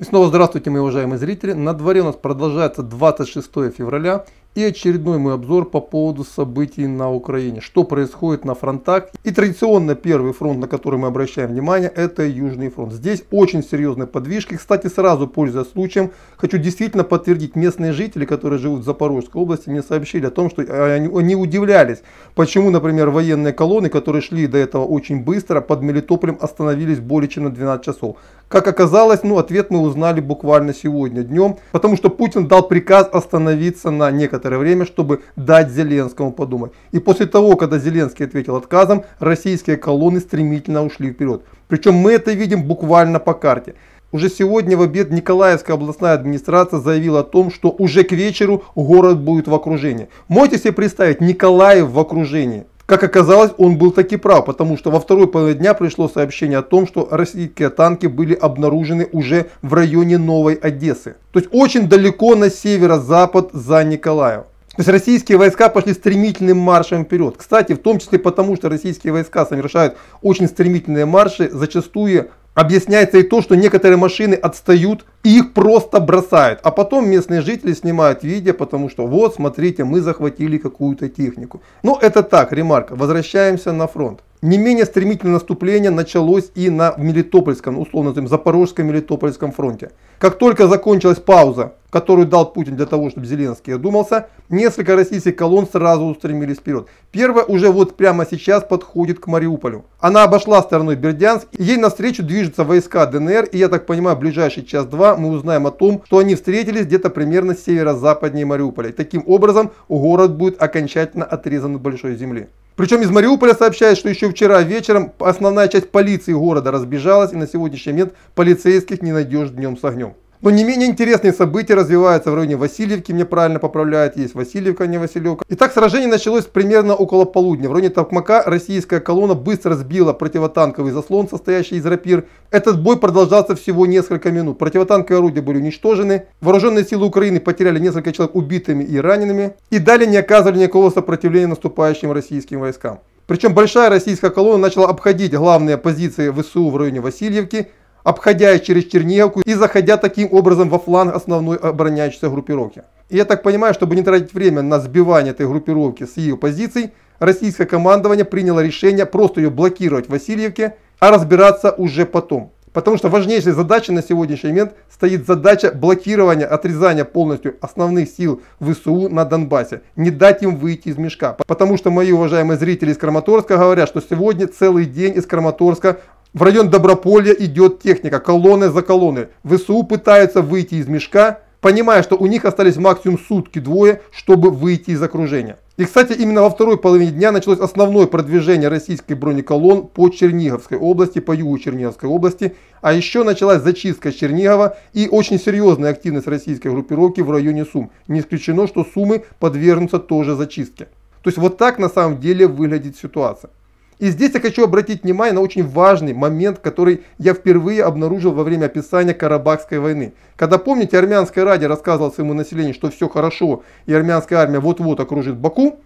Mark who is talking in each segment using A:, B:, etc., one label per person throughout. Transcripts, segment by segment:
A: И снова здравствуйте, мои уважаемые зрители. На дворе у нас продолжается 26 февраля. И очередной мой обзор по поводу событий на Украине, что происходит на фронтах. И традиционно первый фронт, на который мы обращаем внимание, это Южный фронт. Здесь очень серьезные подвижки. Кстати, сразу пользуясь случаем, хочу действительно подтвердить, местные жители, которые живут в Запорожской области, мне сообщили о том, что они, они удивлялись, почему, например, военные колонны, которые шли до этого очень быстро, под Мелитополем остановились более чем на 12 часов. Как оказалось, ну ответ мы узнали буквально сегодня днем, потому что Путин дал приказ остановиться на некоторых некоторое время, чтобы дать Зеленскому подумать. И после того, когда Зеленский ответил отказом, российские колонны стремительно ушли вперед. Причем мы это видим буквально по карте. Уже сегодня в обед Николаевская областная администрация заявила о том, что уже к вечеру город будет в окружении. Можете себе представить Николаев в окружении? Как оказалось, он был таки прав, потому что во второй половине дня пришло сообщение о том, что российские танки были обнаружены уже в районе Новой Одессы. То есть очень далеко на северо-запад за Николаев. То есть российские войска пошли стремительным маршем вперед. Кстати, в том числе потому, что российские войска совершают очень стремительные марши, зачастую Объясняется и то, что некоторые машины отстают и их просто бросают. А потом местные жители снимают видео, потому что вот, смотрите, мы захватили какую-то технику. Ну, это так, ремарка. Возвращаемся на фронт. Не менее стремительное наступление началось и на Мелитопольском, ну, условно назовем, Запорожском-Мелитопольском фронте. Как только закончилась пауза, которую дал Путин для того, чтобы Зеленский одумался, несколько российских колонн сразу устремились вперед. Первая уже вот прямо сейчас подходит к Мариуполю. Она обошла стороной Бердянск, ей навстречу движутся войска ДНР, и я так понимаю, в ближайший час-два мы узнаем о том, что они встретились где-то примерно северо-западнее Мариуполя. И таким образом город будет окончательно отрезан от большой земли. Причем из Мариуполя сообщает, что еще вчера вечером основная часть полиции города разбежалась, и на сегодняшний момент полицейских не найдешь днем с огнем. Но не менее интересные события развиваются в районе Васильевки, мне правильно поправляют, есть Васильевка, а не Василевка. Итак, сражение началось примерно около полудня. В районе Токмака российская колонна быстро сбила противотанковый заслон, состоящий из рапир. Этот бой продолжался всего несколько минут. Противотанковые орудия были уничтожены, вооруженные силы Украины потеряли несколько человек убитыми и ранеными и далее не оказывали никакого сопротивления наступающим российским войскам. Причем большая российская колонна начала обходить главные позиции ВСУ в районе Васильевки, обходя через Черниговку и заходя таким образом во фланг основной обороняющейся группировки. И я так понимаю, чтобы не тратить время на сбивание этой группировки с ее позиций, российское командование приняло решение просто ее блокировать в Васильевке, а разбираться уже потом. Потому что важнейшей задачей на сегодняшний момент стоит задача блокирования, отрезания полностью основных сил ВСУ на Донбассе. Не дать им выйти из мешка. Потому что мои уважаемые зрители из Краматорска говорят, что сегодня целый день из Краматорска в район Доброполья идет техника, колонны за колонны. ВСУ пытаются выйти из мешка, понимая, что у них остались максимум сутки-двое, чтобы выйти из окружения. И, кстати, именно во второй половине дня началось основное продвижение российской бронеколонн по Черниговской области, по югу Черниговской области, а еще началась зачистка Чернигова и очень серьезная активность российской группировки в районе Сум. Не исключено, что Сумы подвергнутся тоже зачистке. То есть вот так на самом деле выглядит ситуация. И здесь я хочу обратить внимание на очень важный момент, который я впервые обнаружил во время описания Карабахской войны. Когда, помните, армянское радио рассказывало своему населению, что все хорошо и армянская армия вот-вот окружит Баку,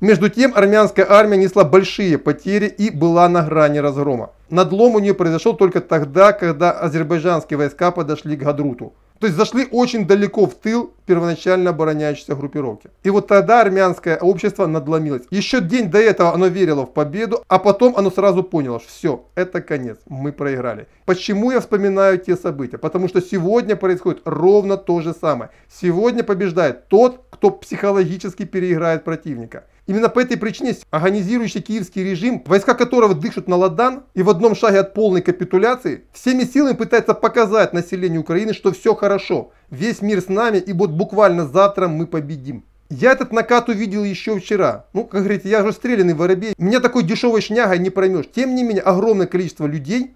A: между тем, армянская армия несла большие потери и была на грани разгрома. Надлом у нее произошел только тогда, когда азербайджанские войска подошли к Гадруту. То есть зашли очень далеко в тыл первоначально обороняющейся группировки. И вот тогда армянское общество надломилось. Еще день до этого оно верило в победу, а потом оно сразу поняло, что все, это конец, мы проиграли. Почему я вспоминаю те события? Потому что сегодня происходит ровно то же самое. Сегодня побеждает тот, кто психологически переиграет противника. Именно по этой причине агонизирующий киевский режим, войска которого дышат на ладан и в одном шаге от полной капитуляции, всеми силами пытается показать населению Украины, что все хорошо, весь мир с нами и вот буквально завтра мы победим. Я этот накат увидел еще вчера. Ну, как говорите, я уже стрелянный воробей. Меня такой дешевой шнягой не проймешь. Тем не менее, огромное количество людей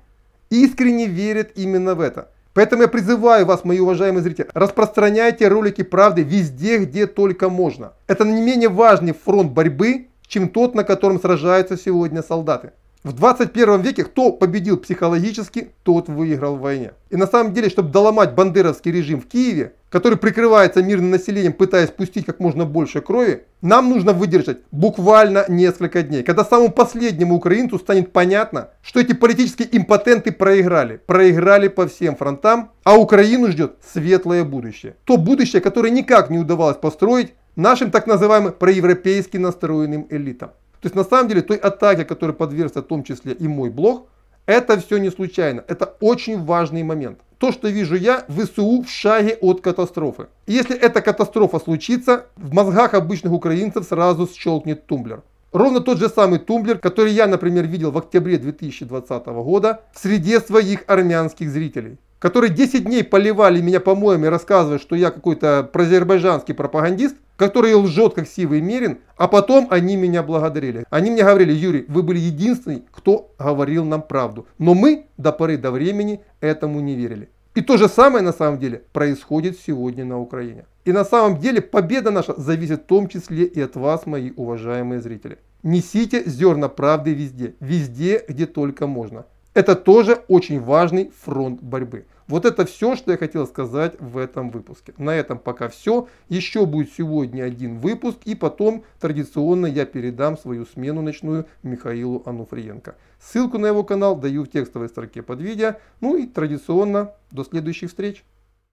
A: искренне верит именно в это. Поэтому я призываю вас, мои уважаемые зрители, распространяйте ролики правды везде, где только можно. Это не менее важный фронт борьбы, чем тот, на котором сражаются сегодня солдаты. В 21 веке кто победил психологически, тот выиграл в войне. И на самом деле, чтобы доломать бандеровский режим в Киеве, который прикрывается мирным населением, пытаясь пустить как можно больше крови, нам нужно выдержать буквально несколько дней, когда самому последнему украинцу станет понятно, что эти политические импотенты проиграли. Проиграли по всем фронтам, а Украину ждет светлое будущее. То будущее, которое никак не удавалось построить нашим так называемым проевропейски настроенным элитам. То есть на самом деле той атаке, которой подвергся в том числе и мой блог, это все не случайно. Это очень важный момент. То, что вижу я, ВСУ в шаге от катастрофы. И если эта катастрофа случится, в мозгах обычных украинцев сразу щелкнет тумблер. Ровно тот же самый тумблер, который я, например, видел в октябре 2020 года в среде своих армянских зрителей которые 10 дней поливали меня помоями, рассказывая, что я какой-то проазербайджанский пропагандист, который лжет, как сивый мерин, а потом они меня благодарили. Они мне говорили, Юрий, вы были единственный, кто говорил нам правду. Но мы до поры до времени этому не верили. И то же самое на самом деле происходит сегодня на Украине. И на самом деле победа наша зависит в том числе и от вас, мои уважаемые зрители. Несите зерна правды везде, везде, где только можно. Это тоже очень важный фронт борьбы. Вот это все, что я хотел сказать в этом выпуске. На этом пока все. Еще будет сегодня один выпуск, и потом традиционно я передам свою смену ночную Михаилу Ануфриенко. Ссылку на его канал даю в текстовой строке под видео. Ну и традиционно до следующих встреч.